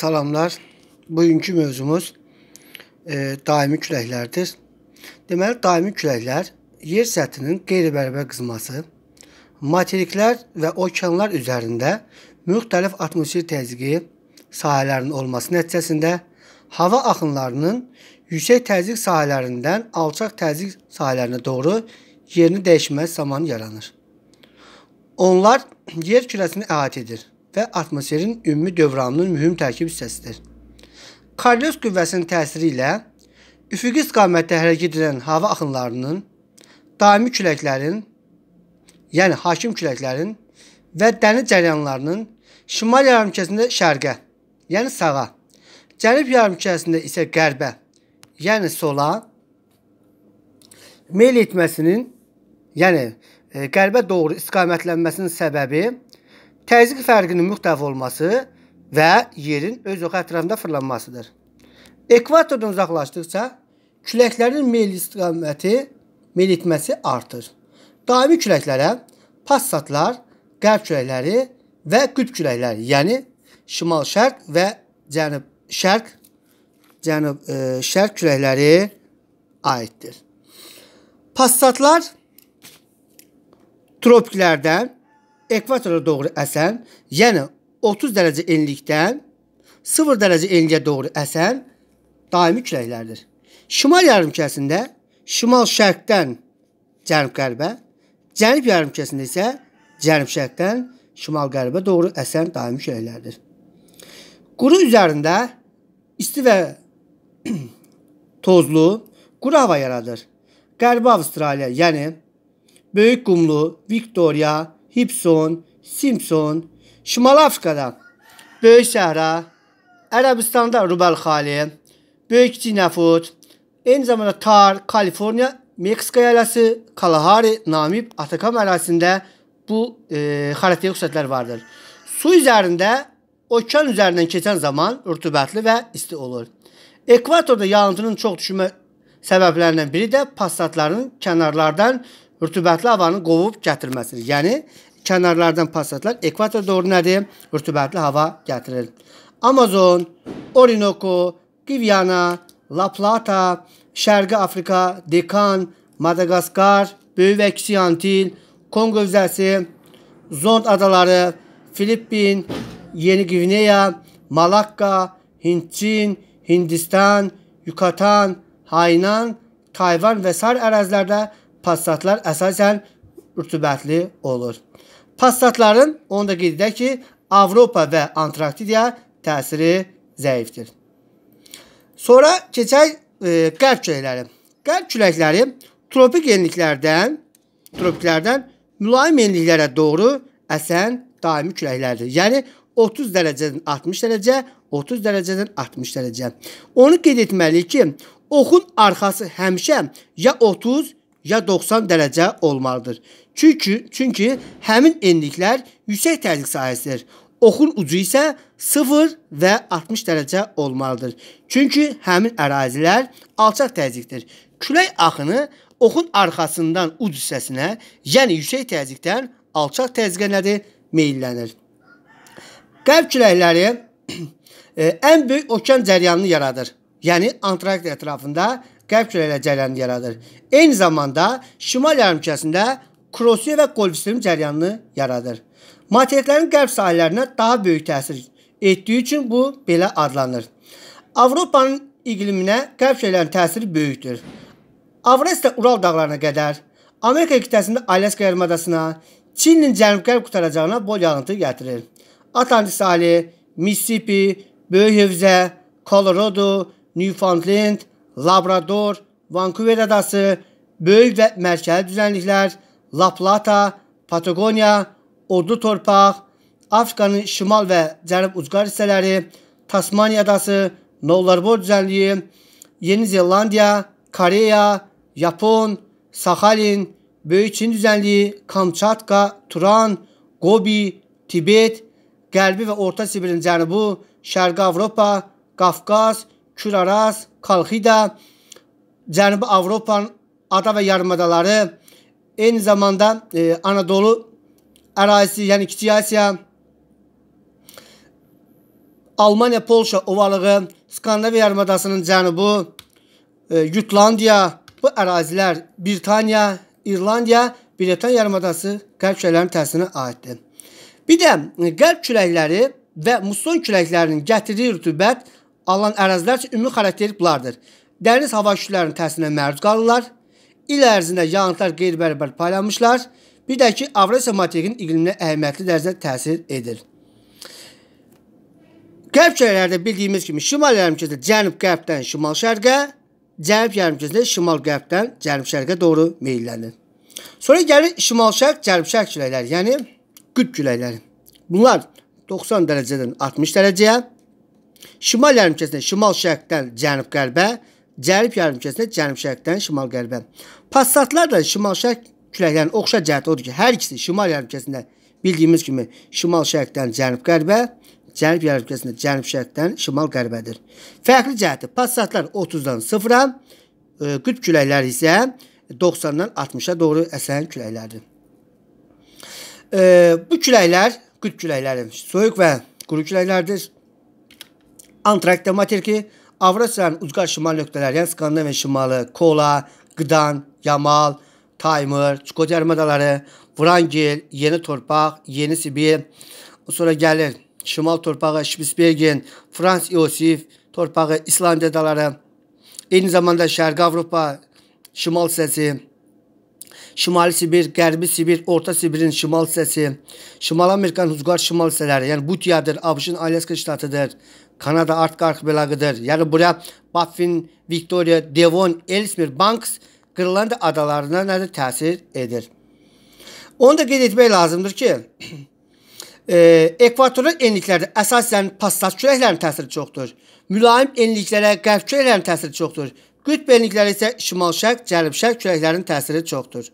Salamlar. Bugünkü mövzumuz e, daimi küləklərdir. Deməli, daimi küləklər yer səthinin qeyri-bərabər qızması, materiklər və okeanlar üzərində müxtəlif atmosfer təzyiqi sahələrinin olması nəticəsində hava axınlarının yüksək təzyiq sahələrindən alçaq təzyiq sahələrinə doğru yerini dəyişməz zaman yaranır. Onlar yer kürəsini əhatə edir və atmosferin ümumi dövranının mühüm tərkib hissəsidir. Kardios qüvvəsinin təsiri ilə üfüqi istiqamətdə hərəkət edən hava axınlarının, daimi küləklərin, yəni hakim küləklərin və dəniz cərəyanlarının şimal yarımkəsində şərqə, yəni sağa, cənub yarımkəsində isə qərbə, yəni sola meyl etməsinin, yəni e, qərbə doğru istiqamətlənməsinin səbəbi təzyiq fərqinin müxtəlif olması və yerin öz oxu ətrafında fırlanmasıdır. Ekvatordan uzaqlaşdıqca küləklərin meyl istiqaməti meyl etməsi artır. Daimi küləklərə passatlar, qərb küləkləri və qütb küləkləri, yəni şimal-şərq və cənub-şərq cənub-şərq e, küləkləri aiddir. Passatlar tropiklərdən ekvatora doğru əsən, yəni 30 dərəcə enlikdən 0 dərəcə enliyə doğru əsən daimi küləklərdir. Şimal yarımkəsində şimal-şərqdən cənub-qərbə, cənub yarımkəsində isə cənub-şərqdən şimal-qərbə doğru əsən daimi küləklərdir. Quru üzərində isti və tozlu, quru hava yaradır. Qərbi Avstraliya, yəni Böyük Qumlu, Viktoriya, Hibson, Simpson, Şimali Afrikada Böyük Səhra, Ərəbistanda Rubel xali, Böyük Cinəfut, eyni zamanda Tar, Kaliforniya, Meksika yayası, Kalahari, Namib, Atakam ərazisində bu e, xəritəyə xüsusiyyətlər vardır. Su üzərində okean üzərindən keçən zaman rütubətli və isti olur. Ekvatorda yağıntının çox düşmə səbəblərindən biri də passatların kənarlardan rütubətli havanın qovub gətirməsidir. Yəni kənarlardan pasatlar, ekvator doğru nədir? Rütubətli hava gətirir. Amazon, Orinoco, Guyana, La Plata, Şərqi Afrika, Dekan, Madagaskar, Böyük və Kiçik Antil, üzəsi, Zond adaları, Filippin, Yeni Qvineya, Malakka, Hindçin, Hindistan, Yukatan, Haynan, Tayvan və sair ərazilərdə passatlar əsasən rütubətli olur. Passatların, onu da qeyd edək ki, Avropa və Antarktidaya təsiri zəifdir. Sonra keçək e, qərb küləkləri. Qərb küləkləri tropik enliklərdən, tropiklərdən mülayim enliklərə doğru əsən daimi küləklərdir. Yəni 30 dərəcədən 60 dərəcə, 30 dərəcədən 60 dərəcə. Onu qeyd etməliyik ki, oxun arxası həmişə ya 30 ya 90 dərəcə olmalıdır. Çünki çünki həmin enliklər yüksək təzyiq sahəsidir. Oxun ucu isə 0 və 60 dərəcə olmalıdır. Çünki həmin ərazilər alçaq təzyiqdir. Külək axını oxun arxasından uc hissəsinə, yəni yüksək təzyiqdən alçaq təzyiqə nədir? Meyllənir. Qərb küləkləri ə, e, ən böyük okean cəryanını yaradır. Yəni Antarktika ətrafında qərb küləyi ilə cəryan yaradır. Eyni zamanda şimal yarımkəsində Krosiya və Golfstream cəryanını yaradır. Materiklərin qərb sahillərinə daha böyük təsir etdiyi üçün bu belə adlanır. Avropanın iqliminə qərb küləyin təsiri böyükdür. Avrasiya Ural dağlarına qədər, Amerika qitəsində Alyaska yarımadasına, Çinin cənub-qərb qutaracağına bol yağıntı gətirir. Atlantik sahili, Mississippi, Böyük Hövzə, Colorado, Newfoundland, Labrador, Vankuver adası, böyük və mərkəzi düzənliklər, La Plata, Patagoniya, Ordu torpaq, Afrikanın şimal və cənub ucqar hissələri, Tasmaniya adası, Nolarbor düzənliyi, Yeni Zelandiya, Koreya, Yapon, Saxalin, Böyük Çin düzənliyi, Kamçatka, Turan, Gobi, Tibet, Qərbi və Orta Sibirin cənubu, Şərqi Avropa, Qafqaz, Küraras, Kalxida, Cənubi Avropanın ada və yarımadaları, eyni zamanda e, Anadolu ərazisi, yəni Kiçik Asiya, Almaniya, Polşa ovalığı, Skandinaviya yarımadasının cənubu, e, Yutlandiya, bu ərazilər Britaniya, İrlandiya, Britaniya yarımadası qərb külələrinin təsirinə aiddir. Bir də e, qərb küləkləri və muson küləklərinin gətirdiyi rütubət alınan ərazilər üçün ümumi xarakteri bunlardır. Dəniz hava şülərinin təsirinə məruz qalırlar. İl ərzində yağıntılar qeyri-bərabər paylanmışlar. Bir də ki, Avrasiya materikinin iqliminə əhəmiyyətli dərəcədə təsir edir. Qərb şəhərlərdə bildiyimiz kimi şimal yarımkəsində cənub-qərbdən şimal-şərqə, cənub yarımkəsində şimal-qərbdən cənub-şərqə doğru meyllənir. Sonra gəlir şimal-şərq, cənub-şərq küləkləri, yəni qütb küləkləri. Bunlar 90 dərəcədən 60 dərəcəyə, Şimal yarımkəsində şimal-şərqdən cənub-qərbə, cənub yarımkəsində cənub-şərqdən şimal-qərbə. Passatlar da şimal-şərq küləklərinin oxşar cəhəti odur ki, hər ikisi şimal yarımkəsində bildiyimiz kimi şimal-şərqdən cənub-qərbə, cənub yarımkəsində cənub-şərqdən şimal-qərbədir. Fərqli cəhəti passatlar 30-dan 0-a, e, qütb küləkləri isə 90-dan 60-a doğru əsən küləklərdir. E, bu küləklər qütb küləkləri, soyuq və quru küləklərdir. Antarktika materiki Avrasya'nın uzgar şimal nöqtələrdən Skandinaviya şimalı, Kola, Gdan, Yamal, Taymır, Çukoderma adaları, Vrangel, Yeni Torpağ, Yeni Sibir. Sonra gelir Şimal torpağı Spitsbergen, Frans Iosif torpağı İslandiya adaları. Eyni zamanda Şərqi Avropa, Şimal Sesi. Şimali Sibir, Qərbi Sibir, Orta Sibirin şimal hissəsi, Şimali Amerikanın Hüzqar şimal hissələri, yəni Butiyadır, ABŞ-ın Alyaska ştatıdır, Kanada Artka arxipelagıdır. Yəni bura Baffin, Victoria, Devon, Elsmir, Banks, Qırlandiya adalarına nə də təsir edir. Onu da qeyd etmək lazımdır ki, e, ekvatorun enliklərdə əsasən passat küləklərin təsiri çoxdur. Mülayim enliklərə qərb küləklərin təsiri çoxdur. Qütb enlikləri isə şimal-şərq, cənub-şərq küləklərinin təsiri çoxdur.